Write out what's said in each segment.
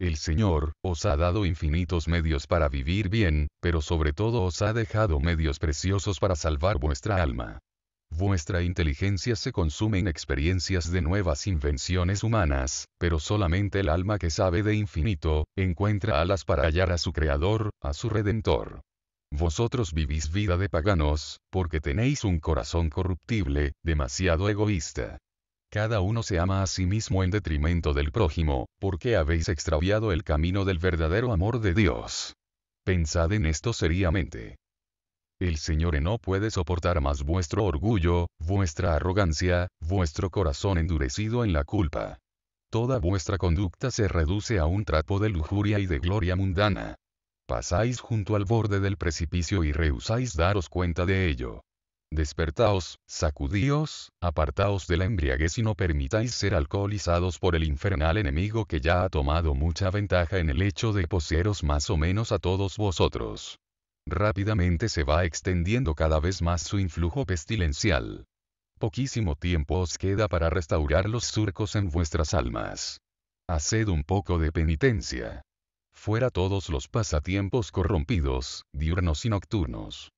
El Señor, os ha dado infinitos medios para vivir bien, pero sobre todo os ha dejado medios preciosos para salvar vuestra alma. Vuestra inteligencia se consume en experiencias de nuevas invenciones humanas, pero solamente el alma que sabe de infinito, encuentra alas para hallar a su Creador, a su Redentor. Vosotros vivís vida de paganos, porque tenéis un corazón corruptible, demasiado egoísta. Cada uno se ama a sí mismo en detrimento del prójimo, porque habéis extraviado el camino del verdadero amor de Dios. Pensad en esto seriamente. El Señor no puede soportar más vuestro orgullo, vuestra arrogancia, vuestro corazón endurecido en la culpa. Toda vuestra conducta se reduce a un trapo de lujuria y de gloria mundana. Pasáis junto al borde del precipicio y rehusáis daros cuenta de ello. Despertaos, sacudíos, apartaos de la embriaguez y no permitáis ser alcoholizados por el infernal enemigo que ya ha tomado mucha ventaja en el hecho de poseeros más o menos a todos vosotros. Rápidamente se va extendiendo cada vez más su influjo pestilencial. Poquísimo tiempo os queda para restaurar los surcos en vuestras almas. Haced un poco de penitencia. Fuera todos los pasatiempos corrompidos, diurnos y nocturnos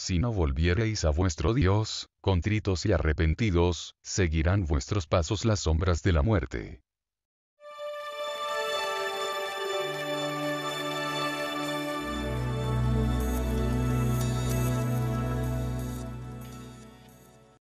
si no volviereis a vuestro Dios, contritos y arrepentidos, seguirán vuestros pasos las sombras de la muerte.